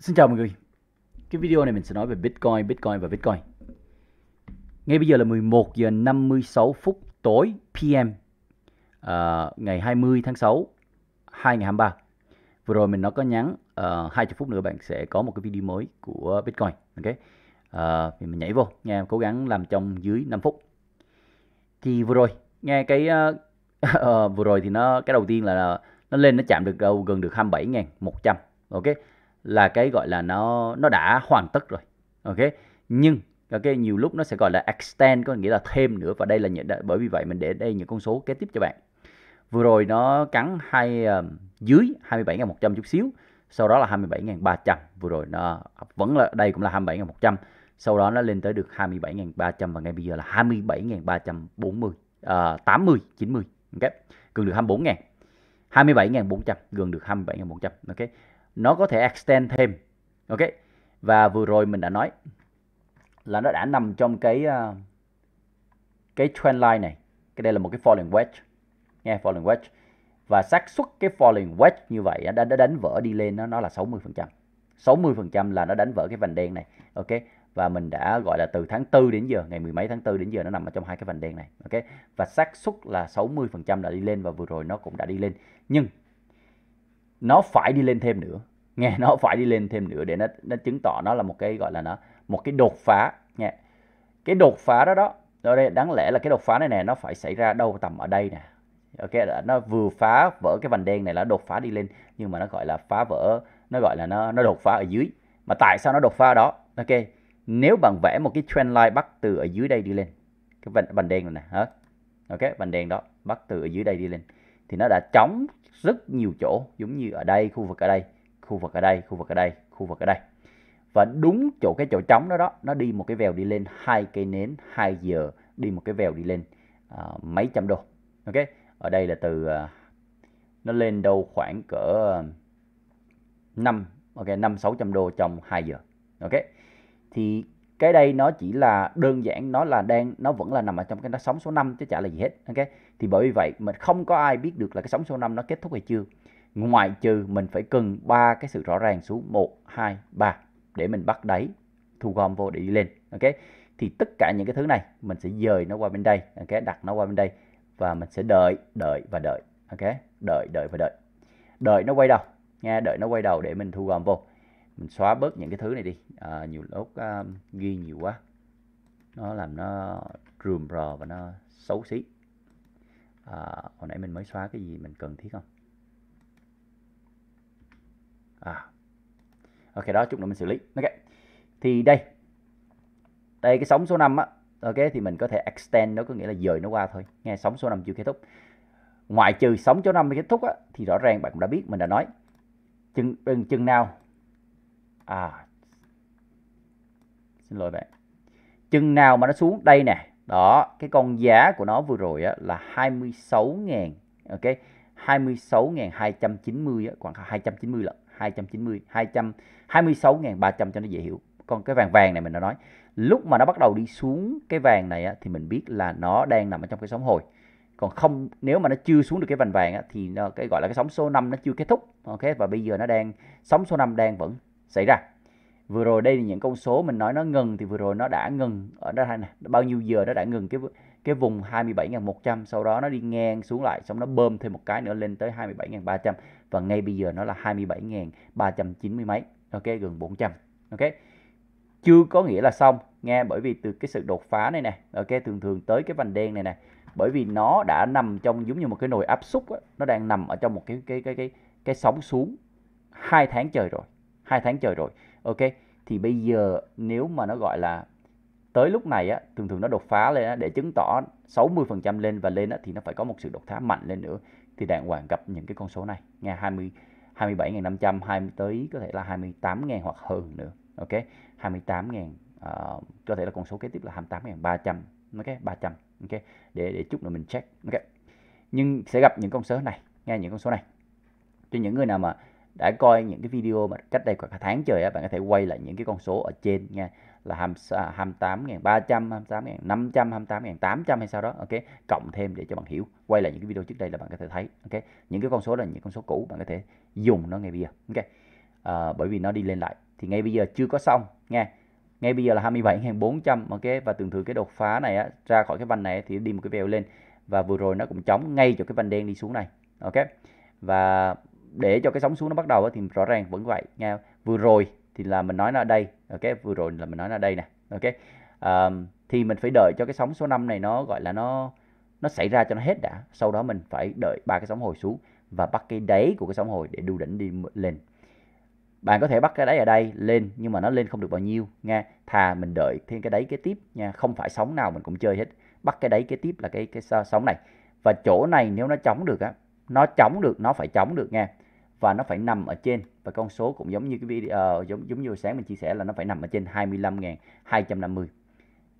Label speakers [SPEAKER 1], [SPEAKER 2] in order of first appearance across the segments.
[SPEAKER 1] Xin chào mọi người Cái video này mình sẽ nói về Bitcoin, Bitcoin và Bitcoin Ngay bây giờ là 11 giờ 56 phút tối PM uh, ờ, Ngày 20 tháng 6 2 ngày 23 Vừa rồi mình nó có nhắn uh, ờ, 20 phút nữa bạn sẽ có một cái video mới của Bitcoin ok uh, thì Mình nhảy vô, nghe cố gắng làm trong dưới 5 phút Thì vừa rồi, nghe cái uh, vừa rồi thì nó cái đầu tiên là nó lên nó chạm được đâu gần được 27.100 ok là cái gọi là nó nó đã hoàn tất rồi ok nhưng ok nhiều lúc nó sẽ gọi là extend có nghĩa là thêm nữa và đây là những bởi vì vậy mình để đây những con số kế tiếp cho bạn vừa rồi nó cắn hai uh, dưới 27.100 chút xíu sau đó là 27.300 vừa rồi nó vẫn là đây cũng là 27.100 sau đó nó lên tới được 27.300 và ngay bây giờ là 27.340 à, uh, 80 90 ok gần được 24.000 27.400 gần được 27.400 ok nó có thể extend thêm ok và vừa rồi mình đã nói là nó đã nằm trong cái uh, cái trend line này cái đây là một cái falling wedge nghe falling wedge và xác suất cái falling wedge như vậy đã, đã đánh vỡ đi lên nó nó là 60 phần trăm 60 phần trăm là nó đánh vỡ cái vành đen này ok và mình đã gọi là từ tháng 4 đến giờ ngày mười mấy tháng 4 đến giờ nó nằm ở trong hai cái vành đen này ok và xác suất là 60 phần trăm đã đi lên và vừa rồi nó cũng đã đi lên nhưng nó phải đi lên thêm nữa nghe nó phải đi lên thêm nữa để nó nó chứng tỏ nó là một cái gọi là nó một cái đột phá nghe cái đột phá đó đó rồi đây đáng lẽ là cái đột phá này nè nó phải xảy ra đâu tầm ở đây nè ok nó vừa phá vỡ cái vành đen này là đột phá đi lên nhưng mà nó gọi là phá vỡ nó gọi là nó nó đột phá ở dưới mà tại sao nó đột phá đó ok nếu bạn vẽ một cái trend line bắt từ ở dưới đây đi lên cái vành vành đen này nè hả ok vành đen đó bắt từ ở dưới đây đi lên thì nó đã trống rất nhiều chỗ giống như ở đây khu vực ở đây khu vực ở đây khu vực ở đây khu vực ở đây và đúng chỗ cái chỗ trống đó đó nó đi một cái vèo đi lên hai cây nến 2 giờ đi một cái vèo đi lên uh, mấy trăm đô ok ở đây là từ uh, nó lên đâu khoảng cỡ 5 à, ok 5 600 đô trong 2 giờ ok thì cái đây nó chỉ là đơn giản nó là đang nó vẫn là nằm ở trong cái nó sóng số 5 chứ chả là gì hết ok thì bởi vì vậy mình không có ai biết được là cái sóng số 5 nó kết thúc hay chưa ngoại trừ mình phải cần ba cái sự rõ ràng số 1, 2, 3 để mình bắt đáy thu gom vô để đi lên. Ok. Thì tất cả những cái thứ này mình sẽ dời nó qua bên đây, ok, đặt nó qua bên đây và mình sẽ đợi, đợi và đợi. Ok, đợi, đợi và đợi. Đợi nó quay đầu nghe đợi nó quay đầu để mình thu gom vô. Mình xóa bớt những cái thứ này đi. À, nhiều lúc uh, ghi nhiều quá. Nó làm nó rườm rò và nó xấu xí. À, hồi nãy mình mới xóa cái gì mình cần thiết không? à. ok đó chút nữa mình xử lý ok thì đây đây cái sóng số 5 á ok thì mình có thể extend nó có nghĩa là dời nó qua thôi nghe sóng số 5 chưa kết thúc ngoại trừ sóng số 5 kết thúc á, thì rõ ràng bạn cũng đã biết mình đã nói chừng chừng, chừng nào à xin lỗi bạn chừng nào mà nó xuống đây nè đó cái con giá của nó vừa rồi á, là 26.000 ok 26.290 khoảng 290 lận 290 200 26.300 cho nó dễ hiểu. Còn cái vàng vàng này mình đã nói, lúc mà nó bắt đầu đi xuống cái vàng này á, thì mình biết là nó đang nằm ở trong cái sóng hồi. Còn không nếu mà nó chưa xuống được cái vàng vàng á, thì nó, cái gọi là cái sóng số 5 nó chưa kết thúc. Ok và bây giờ nó đang sóng số 5 đang vẫn xảy ra vừa rồi đây là những con số mình nói nó ngừng thì vừa rồi nó đã ngừng ở đó này bao nhiêu giờ nó đã ngừng cái cái vùng 27.100 sau đó nó đi ngang xuống lại xong nó bơm thêm một cái nữa lên tới 27.300 và ngay bây giờ nó là 27.390 mấy ok gần 400 ok chưa có nghĩa là xong nghe bởi vì từ cái sự đột phá này nè ok thường thường tới cái vành đen này nè bởi vì nó đã nằm trong giống như một cái nồi áp suất nó đang nằm ở trong một cái cái cái cái cái sóng xuống hai tháng trời rồi hai tháng trời rồi ok thì bây giờ nếu mà nó gọi là tới lúc này á thường thường nó đột phá lên á, để chứng tỏ 60% lên và lên á, thì nó phải có một sự đột phá mạnh lên nữa thì đàng hoàng gặp những cái con số này nghe 20 27.500 20 tới có thể là 28.000 hoặc hơn nữa ok 28.000 uh, ờ, có thể là con số kế tiếp là 28.300 ok 300 ok để để chút nữa mình check ok nhưng sẽ gặp những con số này nghe những con số này cho những người nào mà đã coi những cái video mà cách đây khoảng tháng trời á, bạn có thể quay lại những cái con số ở trên nha là 28.300, 28.500, 28.800 hay sao đó, ok, cộng thêm để cho bạn hiểu. Quay lại những cái video trước đây là bạn có thể thấy, ok. Những cái con số là những con số cũ, bạn có thể dùng nó ngay bây giờ, ok. À, bởi vì nó đi lên lại, thì ngay bây giờ chưa có xong, nghe Ngay bây giờ là 27.400, ok, và tương tự cái đột phá này á, ra khỏi cái vành này thì đi một cái vèo lên và vừa rồi nó cũng chống ngay cho cái vành đen đi xuống này, ok. Và để cho cái sóng xuống nó bắt đầu thì rõ ràng vẫn vậy nha vừa rồi thì là mình nói là đây ok vừa rồi là mình nói là đây nè ok um, thì mình phải đợi cho cái sóng số 5 này nó gọi là nó nó xảy ra cho nó hết đã sau đó mình phải đợi ba cái sóng hồi xuống và bắt cái đáy của cái sóng hồi để đu đỉnh đi lên bạn có thể bắt cái đáy ở đây lên nhưng mà nó lên không được bao nhiêu nha thà mình đợi thêm cái đáy kế tiếp nha không phải sóng nào mình cũng chơi hết bắt cái đáy kế tiếp là cái cái sóng này và chỗ này nếu nó chống được á nó chống được nó phải chống được nha và nó phải nằm ở trên và con số cũng giống như cái video ờ, giống giống như sáng mình chia sẻ là nó phải nằm ở trên 25.250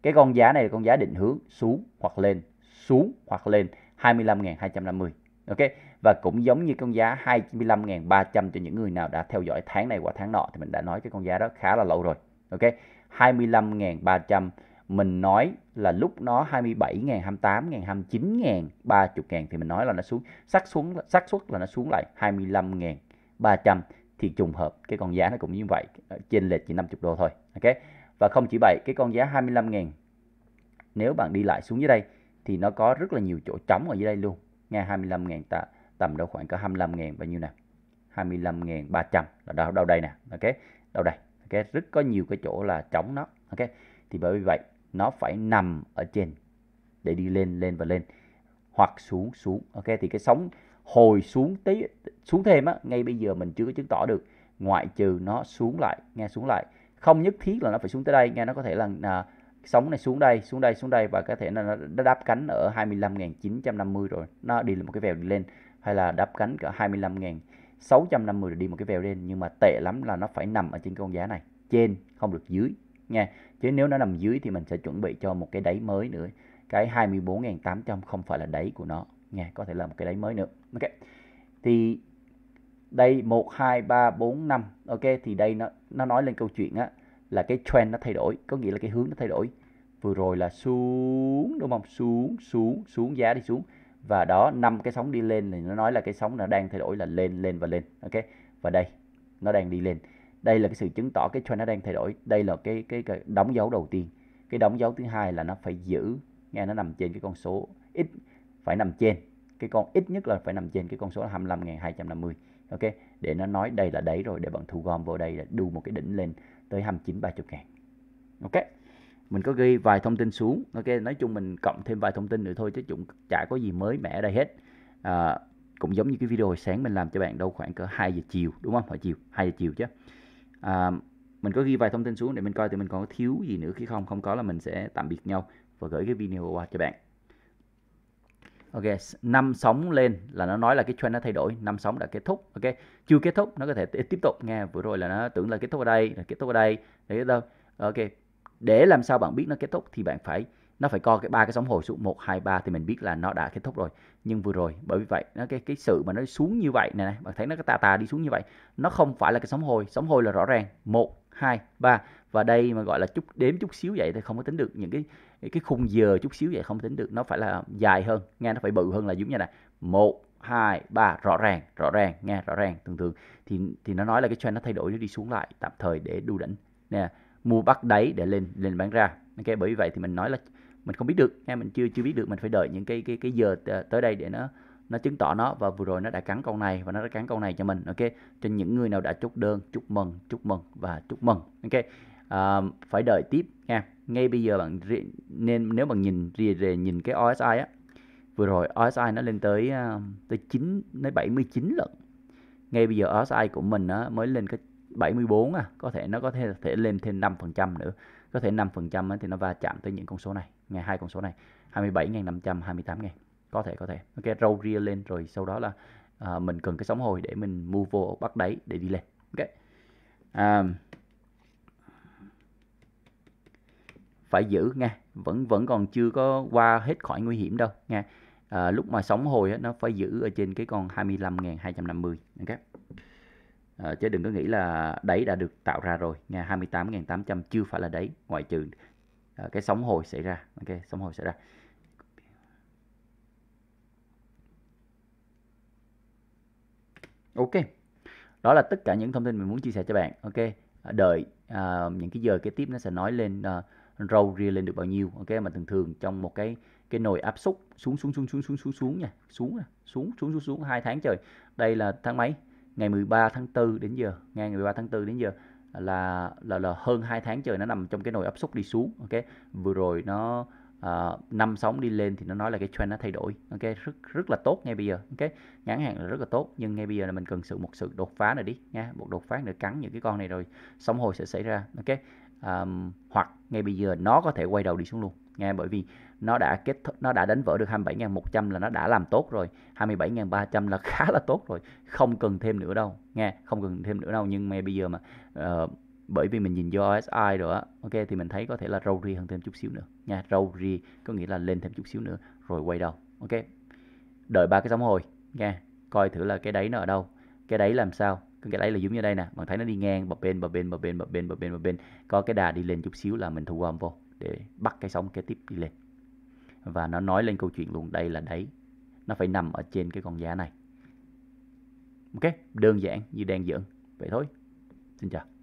[SPEAKER 1] cái con giá này là con giá định hướng xuống hoặc lên xuống hoặc lên 25.250 ok và cũng giống như con giá 25.300 cho những người nào đã theo dõi tháng này qua tháng nọ thì mình đã nói cái con giá đó khá là lâu rồi ok 25.300 mình nói là lúc nó 27 ngàn, 28 ngàn, 29 ngàn, 30 ngàn thì mình nói là nó xuống xác xuống xác suất là nó xuống lại 25 ngàn 300 thì trùng hợp cái con giá nó cũng như vậy ờ, trên lệch chỉ 50 đô thôi ok và không chỉ vậy cái con giá 25 ngàn nếu bạn đi lại xuống dưới đây thì nó có rất là nhiều chỗ trống ở dưới đây luôn nghe 25 ngàn ta tầm đâu khoảng có 25 ngàn bao nhiêu nè 25 ngàn 300 là đâu, đâu đây nè ok đâu đây ok rất có nhiều cái chỗ là trống nó ok thì bởi vì vậy nó phải nằm ở trên để đi lên lên và lên hoặc xuống xuống ok thì cái sóng hồi xuống tí xuống thêm á ngay bây giờ mình chưa có chứng tỏ được ngoại trừ nó xuống lại nghe xuống lại không nhất thiết là nó phải xuống tới đây nghe nó có thể là à, sóng này xuống đây xuống đây xuống đây và có thể là nó đã đáp cánh ở 25.950 rồi nó đi một cái vèo đi lên hay là đáp cánh cả 25.650 rồi đi một cái vèo lên nhưng mà tệ lắm là nó phải nằm ở trên con giá này trên không được dưới nha chứ nếu nó nằm dưới thì mình sẽ chuẩn bị cho một cái đáy mới nữa cái 24.800 không phải là đáy của nó nha có thể là một cái đáy mới nữa ok thì đây 1 2 3 4 5 ok thì đây nó nó nói lên câu chuyện á là cái trend nó thay đổi có nghĩa là cái hướng nó thay đổi vừa rồi là xuống đúng không xuống xuống xuống giá đi xuống và đó năm cái sóng đi lên thì nó nói là cái sóng nó đang thay đổi là lên lên và lên ok và đây nó đang đi lên đây là cái sự chứng tỏ cái trend nó đang thay đổi đây là cái cái, cái đóng dấu đầu tiên cái đóng dấu thứ hai là nó phải giữ nghe nó nằm trên cái con số ít phải nằm trên cái con ít nhất là phải nằm trên cái con số 25.250 ok để nó nói đây là đấy rồi để bạn thu gom vô đây là đu một cái đỉnh lên tới 29 30 ngàn ok mình có ghi vài thông tin xuống ok nói chung mình cộng thêm vài thông tin nữa thôi chứ chúng chả có gì mới mẻ ở đây hết à, cũng giống như cái video hồi sáng mình làm cho bạn đâu khoảng cỡ 2 giờ chiều đúng không hồi chiều 2 giờ chiều chứ à, mình có ghi vài thông tin xuống để mình coi thì mình còn có thiếu gì nữa khi không không có là mình sẽ tạm biệt nhau và gửi cái video qua cho bạn Ok, năm sóng lên là nó nói là cái trend nó thay đổi, năm sóng đã kết thúc. Ok, chưa kết thúc nó có thể tiếp tục nghe. Vừa rồi là nó tưởng là kết thúc ở đây, là kết thúc ở đây, đấy đâu. Ok. Để làm sao bạn biết nó kết thúc thì bạn phải nó phải co cái ba cái sóng hồi xuống 1 2 3 thì mình biết là nó đã kết thúc rồi. Nhưng vừa rồi bởi vì vậy nó cái cái sự mà nó xuống như vậy này này, bạn thấy nó cái tà tà đi xuống như vậy, nó không phải là cái sóng hồi, sóng hồi là rõ ràng 1 2 3 và đây mà gọi là chút đếm chút xíu vậy thì không có tính được những cái cái khung giờ chút xíu vậy không tính được, nó phải là dài hơn, nghe nó phải bự hơn là giống như này. 1 2 3 rõ ràng, rõ ràng, nghe rõ ràng thường thường thì thì nó nói là cái trend nó thay đổi nó đi xuống lại tạm thời để đu đỉnh nè mua bắt đáy để lên lên bán ra ok bởi vì vậy thì mình nói là mình không biết được nha mình chưa chưa biết được mình phải đợi những cái cái cái giờ tới đây để nó nó chứng tỏ nó và vừa rồi nó đã cắn câu này và nó đã cắn câu này cho mình ok cho những người nào đã chốt đơn chúc mừng chúc mừng và chúc mừng ok à, phải đợi tiếp nha ngay bây giờ bạn nên nếu bạn nhìn rìa rìa nhìn cái OSI á vừa rồi OSI nó lên tới à, tới 9 tới 79 lần ngay bây giờ OSI của mình á mới lên cái 74 à có thể nó có thể thể lên thêm 5% nữa có thể 5% thì nó va chạm tới những con số này ngày hai con số này 27.500 28.000 có thể có thể ok râu ria lên rồi sau đó là à, mình cần cái sóng hồi để mình mua vô bắt đáy để đi lên ok à, phải giữ nha vẫn vẫn còn chưa có qua hết khỏi nguy hiểm đâu nha à, lúc mà sóng hồi á, nó phải giữ ở trên cái con 25.250 ok à, chứ đừng có nghĩ là đáy đã được tạo ra rồi nha 28.800 chưa phải là đáy ngoại trừ Ờ, cái sóng hồi xảy ra ok sóng hồi xảy ra ok đó là tất cả những thông tin mình muốn chia sẻ cho bạn ok ờ, đợi uh, những cái giờ kế tiếp nó sẽ nói lên uh, row ria lên được bao nhiêu ok mà thường thường trong một cái cái nồi áp suất xuống xuống xuống xuống xuống xuống xuống nha xuống xuống xuống xuống xuống hai tháng trời đây là tháng mấy ngày 13 tháng 4 đến giờ ngày 13 tháng 4 đến giờ là là là hơn 2 tháng trời nó nằm trong cái nồi áp suất đi xuống ok vừa rồi nó uh, năm sóng đi lên thì nó nói là cái trend nó thay đổi ok rất rất là tốt ngay bây giờ ok ngắn hạn là rất là tốt nhưng ngay bây giờ là mình cần sự một sự đột phá này đi nha một đột phá để cắn những cái con này rồi sóng hồi sẽ xảy ra ok um, hoặc ngay bây giờ nó có thể quay đầu đi xuống luôn nghe bởi vì nó đã kết thúc nó đã đánh vỡ được 27.100 là nó đã làm tốt rồi 27.300 là khá là tốt rồi không cần thêm nữa đâu nghe không cần thêm nữa đâu nhưng mà bây giờ mà uh, bởi vì mình nhìn do SI rồi á ok thì mình thấy có thể là râu ri hơn thêm chút xíu nữa nha râu ri có nghĩa là lên thêm chút xíu nữa rồi quay đầu ok đợi ba cái sóng hồi nghe coi thử là cái đáy nó ở đâu cái đáy làm sao cái đáy là giống như đây nè bạn thấy nó đi ngang bờ bên bờ bên bờ bên bờ bên bờ bên bờ bên có cái đà đi lên chút xíu là mình thu gom vô để bắt cái sóng kế tiếp đi lên và nó nói lên câu chuyện luôn đây là đấy nó phải nằm ở trên cái con giá này ok đơn giản như đang dẫn vậy thôi xin chào